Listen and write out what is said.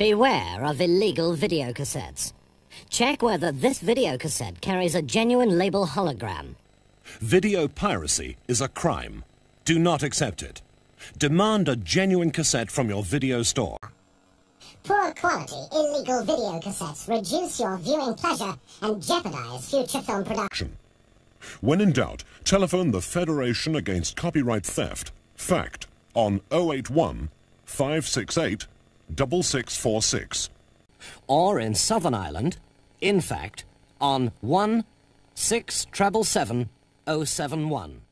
Beware of illegal videocassettes. Check whether this videocassette carries a genuine label hologram. Video piracy is a crime. Do not accept it. Demand a genuine cassette from your video store. Poor quality illegal video cassettes reduce your viewing pleasure and jeopardize future film production. When in doubt, telephone the Federation Against Copyright Theft, FACT, on 081 568 6646. Or in Southern Ireland, in fact, on 1 six 7 071.